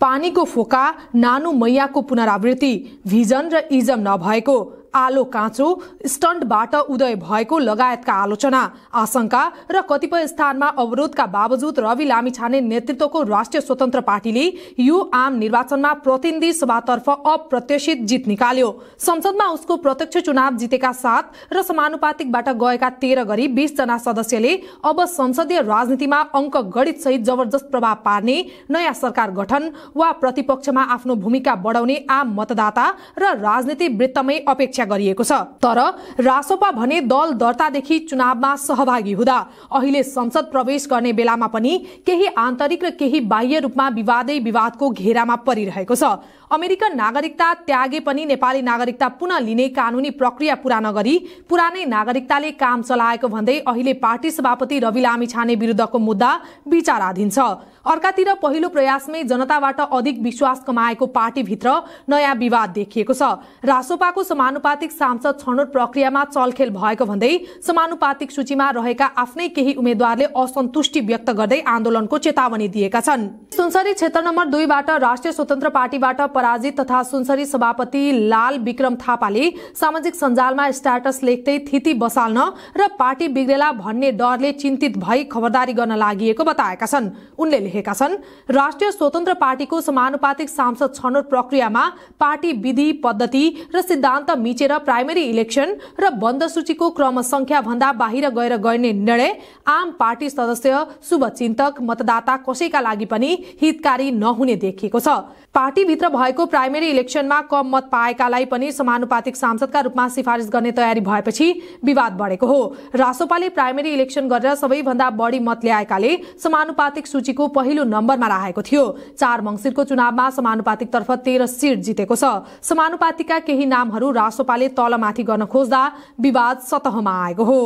पानीको फोका नानु मैयाको पुनरावृत्ति भिजन र इजम नभएको आलो काँचो स्टन्टबाट उदय भएको लगायतका आलोचना आशंका र कतिपय स्थानमा अवरोधका बावजुद रवि लामिछाने नेतृत्वको राष्ट्रिय स्वतन्त्र पार्टीले यो आम निर्वाचनमा प्रतिनिधि सभातर्फ अप्रत्याशित जित निकाल्यो संसदमा उसको प्रत्यक्ष चुनाव जितेका सात र समानुपातिकबाट गएका तेह्र गरी जना सदस्यले अब संसदीय राजनीतिमा अङ्क गणित सहित जबरजस्त प्रभाव पार्ने नयाँ सरकार गठन वा प्रतिपक्षमा आफ्नो भूमिका बढाउने आम मतदाता र राजनीति वृत्तमै अपेक्षा गरिएको छ तर रासोपा भने दल दर्तादेखि चुनावमा सहभागी हुँदा अहिले संसद प्रवेश गर्ने बेलामा पनि केही आन्तरिक र केही बाह्य रूपमा विवादै विवादको घेरामा परिरहेको छ अमेरिकन नागरिकता त्यागे पनि नेपाली नागरिकता पुनः लिने कानूनी प्रक्रिया पूरा नगरी पुरानै नागरिकताले काम चलाएको भन्दै अहिले पार्टी सभापति रवि लामी छाने विरूद्धको मुद्दा विचाराधीन छ अर्कातिर पहिलो प्रयासमै जनताबाट अधिक विश्वास कमाएको पार्टीभित्र नयाँ विवाद देखिएको छ रासोपाको समानुपातिक समानुपातिक सांसद छनौट प्रक्रियामा चलखेल भएको भन्दै समानुपातिक सूचीमा रहेका आफ्नै केही उम्मेद्वारले असन्तुष्टि व्यक्त गर्दै आन्दोलनको चेतावनी दिएका छन् सुनसरी क्षेत्र नम्बर दुईबाट राष्ट्रिय स्वतन्त्र पार्टीबाट पराजित तथा सुनसरी सभापति लाल विक्रम थापाले सामाजिक सञ्जालमा स्ट्याटस लेख्दै थिति बसाल्न र पार्टी बिग्रेला भन्ने डरले चिन्तित भई खबरदारी गर्न लागि बताएका छन् उनले लेखेका छन् राष्ट्रिय स्वतन्त्र पार्टीको समानुपातिक सांसद छनौट प्रक्रियामा पार्टी विधि पद्धति र सिद्धान्त मिच मिचेर प्राइमेरी इलेक्सन र बन्द सूचीको क्रम संख्या भन्दा बाहिर गएर गर्ने निर्णय आम पार्टी सदस्य शुभचिन्तक मतदाता कसैका लागि पनि हितकारी नहुने देखिएको छ पार्टीभित्र भएको प्राइमेरी इलेक्सनमा कम मत पाएकालाई पनि समानुपातिक सांसदका रूपमा सिफारिश गर्ने तयारी भएपछि विवाद बढेको हो रासोपाले प्राइमेरी इलेक्सन गरेर सबैभन्दा बढी मत ल्याएकाले समानुपातिक सूचीको पहिलो नम्बरमा राखेको थियो चार मंगिरको चुनावमा समानुपातिकतर्फ तेह्र सीट जितेको छ समानुपातिकका केही नामहरू रासोपा नेकपाले तलमाथि गर्न खोज्दा विवाद सतहमा आएको हो